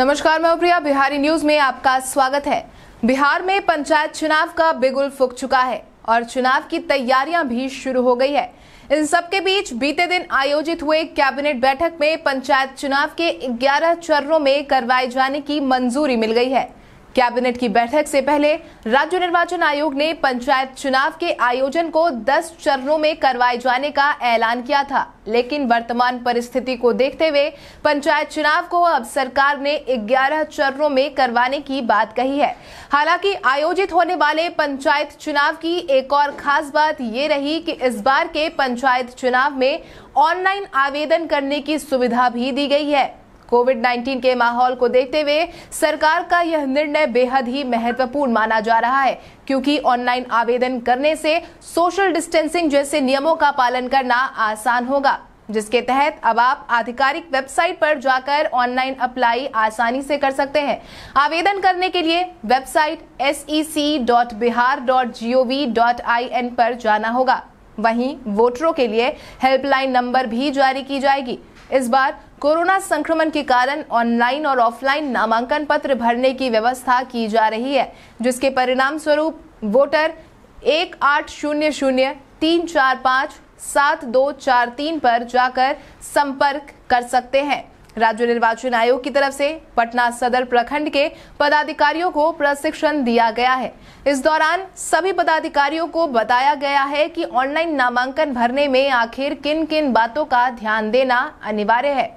नमस्कार मैं उप्रिया बिहारी न्यूज में आपका स्वागत है बिहार में पंचायत चुनाव का बिगुल फूक चुका है और चुनाव की तैयारियां भी शुरू हो गई है इन सबके बीच बीते दिन आयोजित हुए कैबिनेट बैठक में पंचायत चुनाव के 11 चरणों में करवाए जाने की मंजूरी मिल गई है कैबिनेट की बैठक से पहले राज्य निर्वाचन आयोग ने पंचायत चुनाव के आयोजन को 10 चरणों में करवाए जाने का ऐलान किया था लेकिन वर्तमान परिस्थिति को देखते हुए पंचायत चुनाव को अब सरकार ने 11 चरणों में करवाने की बात कही है हालांकि आयोजित होने वाले पंचायत चुनाव की एक और खास बात ये रही कि इस बार के पंचायत चुनाव में ऑनलाइन आवेदन करने की सुविधा भी दी गई है कोविड 19 के माहौल को देखते हुए सरकार का यह निर्णय बेहद ही महत्वपूर्ण माना जा रहा है क्योंकि ऑनलाइन आवेदन करने से सोशल डिस्टेंसिंग जैसे नियमों का पालन करना आसान होगा जिसके तहत अब आप आधिकारिक वेबसाइट पर जाकर ऑनलाइन अप्लाई आसानी से कर सकते हैं आवेदन करने के लिए website S C dot Bihar dot G O V dot I N पर जाना होगा वहीं वोटरों के लिए हेल्पलाइन नंबर भी जारी की जाएगी इस बार कोरोना संक्रमण के कारण ऑनलाइन और ऑफलाइन नामांकन पत्र भरने की व्यवस्था की जा रही है जिसके परिणाम स्वरूप वोटर एक आठ शून्य शून्य तीन चार पाँच सात दो चार तीन पर जाकर संपर्क कर सकते हैं राज्य निर्वाचन आयोग की तरफ से पटना सदर प्रखंड के पदाधिकारियों को प्रशिक्षण दिया गया है इस दौरान सभी पदाधिकारियों को बताया गया है कि ऑनलाइन नामांकन भरने में आखिर किन किन बातों का ध्यान देना अनिवार्य है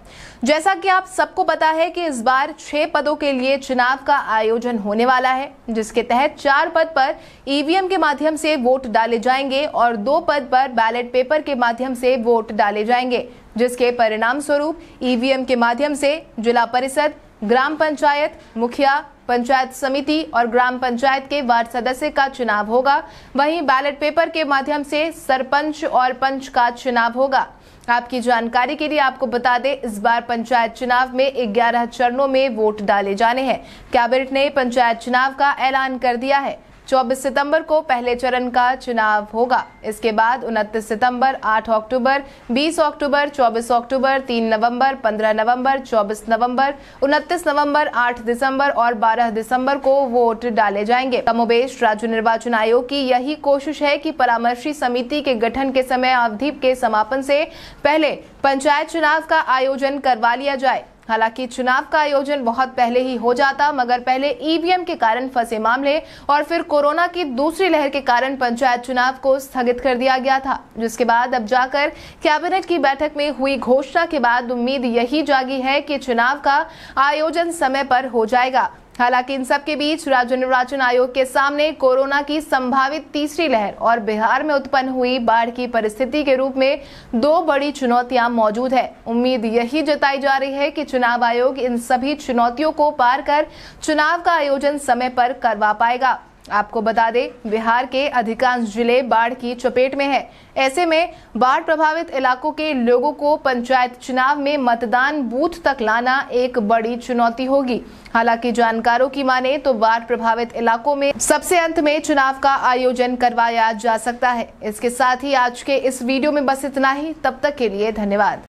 जैसा कि आप सबको पता है कि इस बार छह पदों के लिए चुनाव का आयोजन होने वाला है जिसके तहत चार पद पर ईवीएम के माध्यम से वोट डाले जाएंगे और दो पद पर बैलेट पेपर के माध्यम से वोट डाले जाएंगे जिसके परिणाम स्वरूप ईवीएम e के माध्यम से जिला परिषद ग्राम पंचायत मुखिया पंचायत समिति और ग्राम पंचायत के वार्ड सदस्य का चुनाव होगा वहीं बैलेट पेपर के माध्यम से सरपंच और पंच का चुनाव होगा आपकी जानकारी के लिए आपको बता दें इस बार पंचायत चुनाव में 11 चरणों में वोट डाले जाने हैं कैबिनेट ने पंचायत चुनाव का ऐलान कर दिया है 24 सितंबर को पहले चरण का चुनाव होगा इसके बाद 29 सितंबर 8 अक्टूबर 20 अक्टूबर 24 अक्टूबर 3 नवंबर 15 नवंबर 24 नवंबर 29 नवंबर 8 दिसंबर और 12 दिसंबर को वोट डाले जाएंगे कमोबेश राज्य निर्वाचन आयोग की यही कोशिश है कि परामर्शी समिति के गठन के समय अवधि के समापन से पहले पंचायत चुनाव का आयोजन करवा लिया जाए हालांकि चुनाव का आयोजन बहुत पहले ही हो जाता मगर पहले ईवीएम के कारण फंसे मामले और फिर कोरोना की दूसरी लहर के कारण पंचायत चुनाव को स्थगित कर दिया गया था जिसके बाद अब जाकर कैबिनेट की बैठक में हुई घोषणा के बाद उम्मीद यही जागी है कि चुनाव का आयोजन समय पर हो जाएगा हालांकि इन सब के बीच राज्य निर्वाचन आयोग के सामने कोरोना की संभावित तीसरी लहर और बिहार में उत्पन्न हुई बाढ़ की परिस्थिति के रूप में दो बड़ी चुनौतियां मौजूद है उम्मीद यही जताई जा रही है कि चुनाव आयोग इन सभी चुनौतियों को पार कर चुनाव का आयोजन समय पर करवा पाएगा आपको बता दें बिहार के अधिकांश जिले बाढ़ की चपेट में है ऐसे में बाढ़ प्रभावित इलाकों के लोगों को पंचायत चुनाव में मतदान बूथ तक लाना एक बड़ी चुनौती होगी हालांकि जानकारों की माने तो बाढ़ प्रभावित इलाकों में सबसे अंत में चुनाव का आयोजन करवाया जा सकता है इसके साथ ही आज के इस वीडियो में बस इतना ही तब तक के लिए धन्यवाद